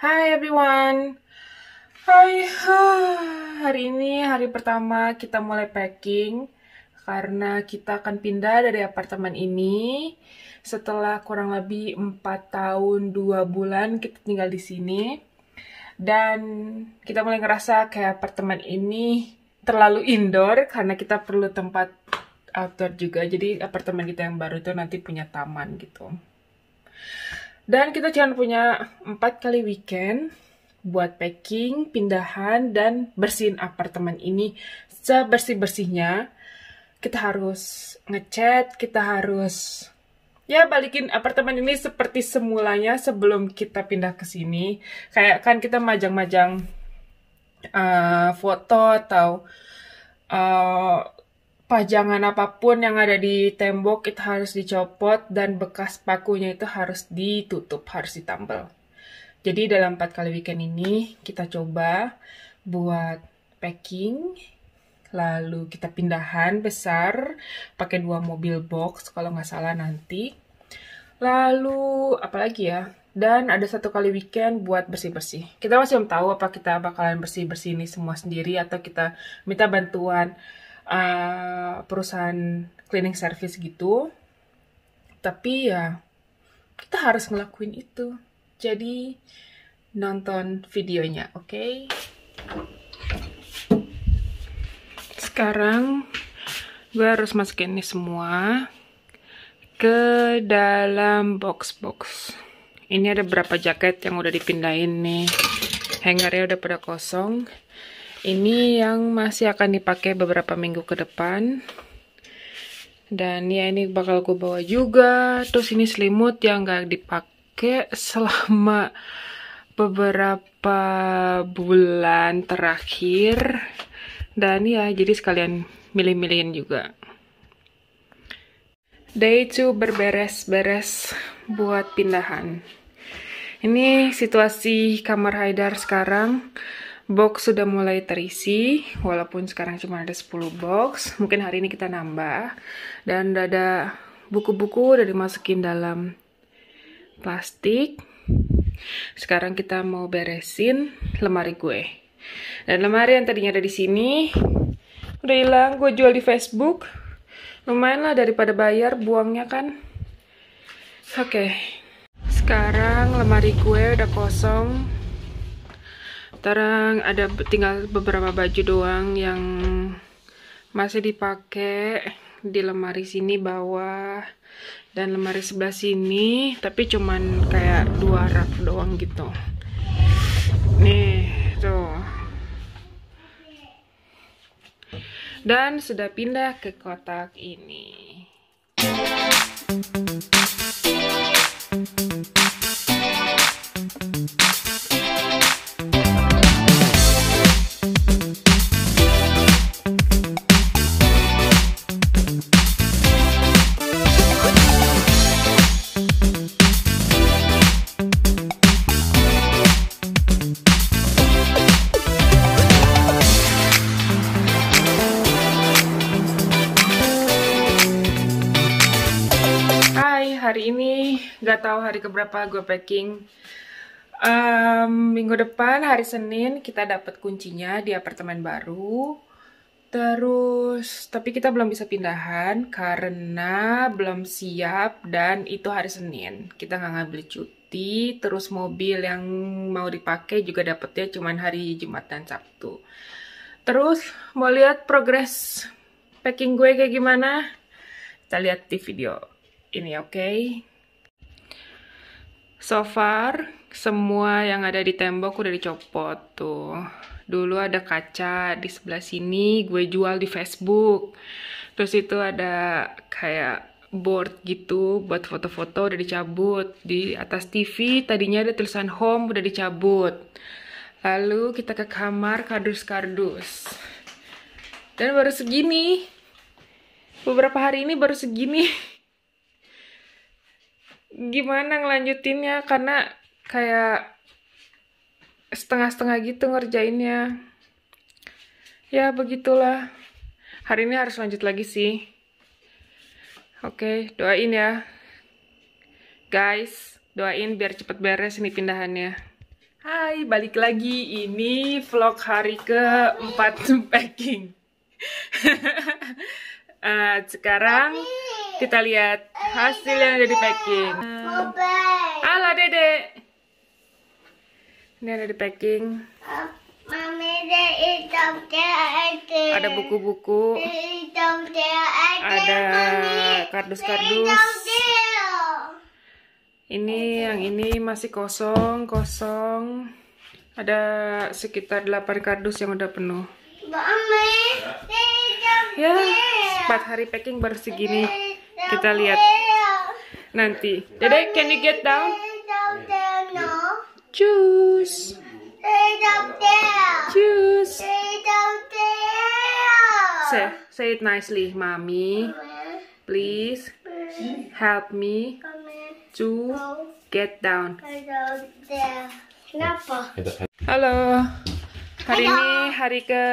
Hai everyone. Hai. Hari ini hari pertama kita mulai packing karena kita akan pindah dari apartemen ini setelah kurang lebih 4 tahun 2 bulan kita tinggal di sini. Dan kita mulai ngerasa kayak apartemen ini terlalu indoor karena kita perlu tempat outdoor juga. Jadi apartemen kita yang baru itu nanti punya taman gitu. Dan kita cuma punya 4 kali weekend buat packing, pindahan, dan bersihin apartemen ini sebersih-bersihnya. Kita harus ngechat, kita harus ya balikin apartemen ini seperti semulanya sebelum kita pindah ke sini. Kayak kan kita majang-majang uh, foto atau uh, pajangan apapun yang ada di tembok itu harus dicopot dan bekas pakunya itu harus ditutup, harus ditambal. Jadi dalam 4 kali weekend ini kita coba buat packing, lalu kita pindahan besar pakai dua mobil box kalau nggak salah nanti. Lalu apalagi ya? Dan ada satu kali weekend buat bersih-bersih. Kita masih belum tahu apa kita bakalan bersih-bersih ini semua sendiri atau kita minta bantuan uh, perusahaan cleaning service gitu tapi ya kita harus ngelakuin itu jadi nonton videonya oke okay? sekarang gue harus masukin ini semua ke dalam box-box ini ada berapa jaket yang udah dipindahin nih hangernya udah pada kosong ini yang masih akan dipakai beberapa minggu ke depan dan ya ini bakal gue bawa juga terus ini selimut yang gak dipakai selama beberapa bulan terakhir dan ya jadi sekalian milih-milihin juga day 2 berberes-beres buat pindahan ini situasi kamar Haidar sekarang box sudah mulai terisi walaupun sekarang cuma ada 10 box mungkin hari ini kita nambah dan udah ada buku-buku udah dimasukin dalam plastik sekarang kita mau beresin lemari gue dan lemari yang tadinya ada di sini udah hilang gue jual di Facebook lumayan lah daripada bayar buangnya kan oke okay. sekarang lemari gue udah kosong sekarang ada tinggal beberapa baju doang yang masih dipakai di lemari sini bawah dan lemari sebelah sini tapi cuman kayak dua rak doang gitu nih tuh dan sudah pindah ke kotak ini nggak tahu hari keberapa gue packing um, minggu depan hari Senin kita dapat kuncinya di apartemen baru terus tapi kita belum bisa pindahan karena belum siap dan itu hari Senin kita nggak ngambil cuti terus mobil yang mau dipakai juga dapetnya cuman hari Jumat dan Sabtu terus mau lihat progres packing gue kayak gimana kita lihat di video ini oke okay? So far, semua yang ada di tembok udah dicopot tuh. Dulu ada kaca di sebelah sini, gue jual di Facebook. Terus itu ada kayak board gitu buat foto-foto udah dicabut. Di atas TV tadinya ada tulisan home udah dicabut. Lalu kita ke kamar kardus-kardus. Dan baru segini. Beberapa hari ini baru segini. gimana ngelanjutinnya karena kayak setengah-setengah gitu ngerjainnya ya begitulah hari ini harus lanjut lagi sih oke doain ya guys doain biar cepet beres ini pindahannya Hai, balik lagi. Ini vlog hari ke empat packing. uh, sekarang kita lihat hasil yang jadi packing. Halo Dede. Ini ada di packing. Ada buku-buku. Ada kardus-kardus. Ini yang ini masih kosong, kosong. Ada sekitar 8 kardus yang udah penuh. Ya, 4 hari packing baru segini. Kita lihat nanti. Dede, can you get down? Choose. Choose. Say, say it nicely, mommy. Please help me to get down. Kenapa? Halo. Hari ini hari ke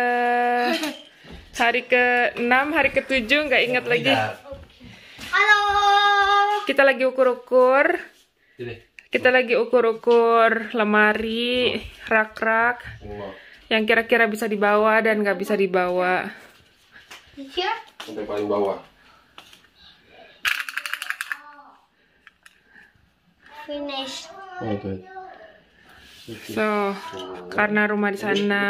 hari ke enam, hari ke tujuh, nggak ingat lagi. Kita lagi ukur-ukur. Kita lagi ukur-ukur lemari, rak-rak. Yang kira-kira bisa dibawa dan nggak bisa dibawa. Iya. Sampai paling bawah. Finish. Oh, so, karena rumah di sana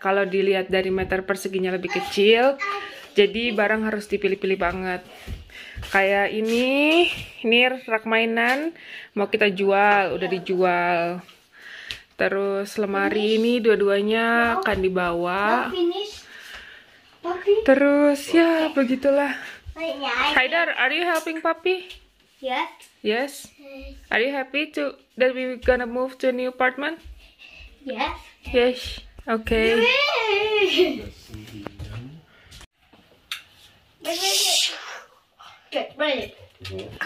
kalau dilihat dari meter perseginya lebih kecil, jadi barang harus dipilih-pilih banget kayak ini ini rak mainan mau kita jual udah dijual terus lemari ini dua-duanya akan dibawa terus ya begitulah Haidar are you helping papi yes yes are you happy to that we gonna move to a new apartment yes yes okay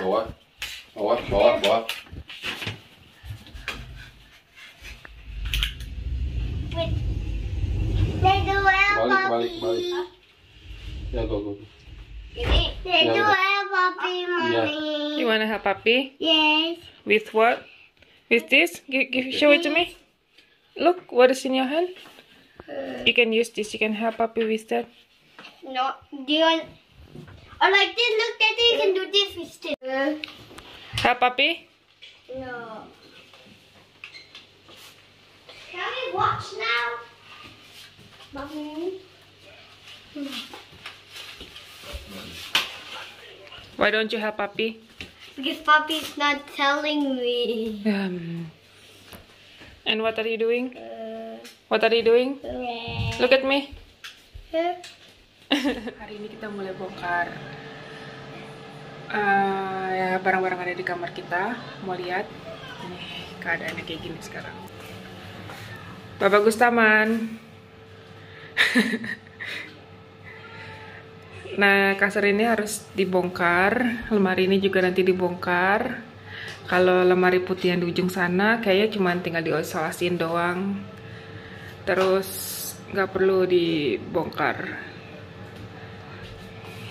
Bawah. Bawah, bawah, bawah. Balik, balik, balik. Ya, go, go. Ini, ya, puppy, mommy. You ya. wanna have puppy? Yes. With what? With this? Give, give, show it to me. Look, what is in your hand? You can use this. You can have puppy with that. No, do you want? Or oh, like this, look, Daddy, you can do this instead. Huh, puppy? No. Can we watch now? Mommy? Why don't you have puppy? Because puppy's not telling me. Um, and what are you doing? Uh, what are you doing? look at me. hari ini kita mulai bongkar uh, ya barang-barang ada di kamar kita mau lihat ini keadaannya kayak gini sekarang Bapak Gustaman nah kasur ini harus dibongkar lemari ini juga nanti dibongkar kalau lemari putih yang di ujung sana kayaknya cuma tinggal diosolasin doang terus nggak perlu dibongkar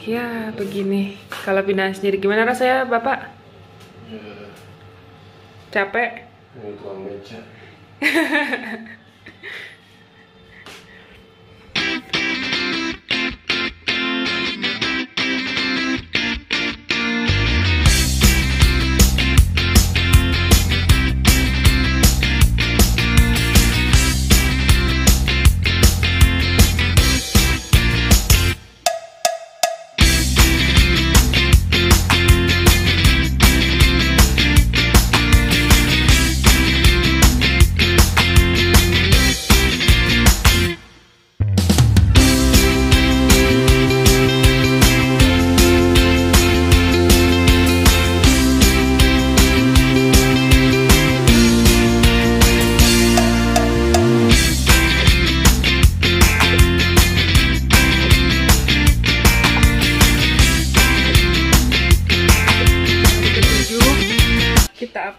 ya begini kalau pindahan sendiri gimana rasanya bapak ya. capek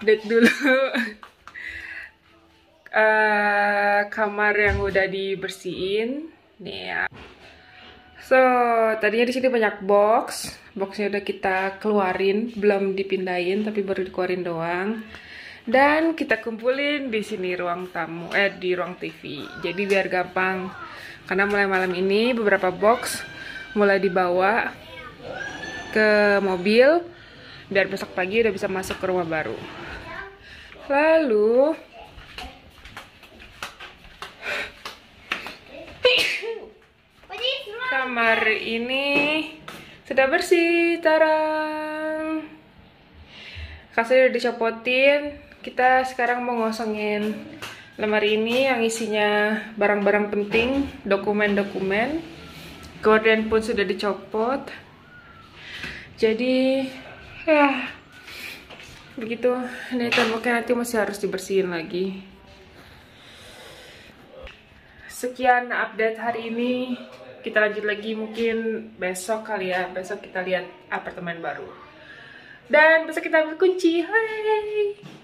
update dulu uh, kamar yang udah dibersihin nih ya so tadinya di sini banyak box boxnya udah kita keluarin belum dipindahin tapi baru dikeluarin doang dan kita kumpulin di sini ruang tamu eh di ruang TV jadi biar gampang karena mulai malam ini beberapa box mulai dibawa ke mobil biar besok pagi udah bisa masuk ke rumah baru lalu kamar ini sudah bersih tarang kasur udah dicopotin kita sekarang mau ngosongin lemari ini yang isinya barang-barang penting dokumen-dokumen gorden pun sudah dicopot jadi ya begitu ini temboknya nanti masih harus dibersihin lagi sekian update hari ini kita lanjut lagi mungkin besok kali ya besok kita lihat apartemen baru dan besok kita ambil kunci hai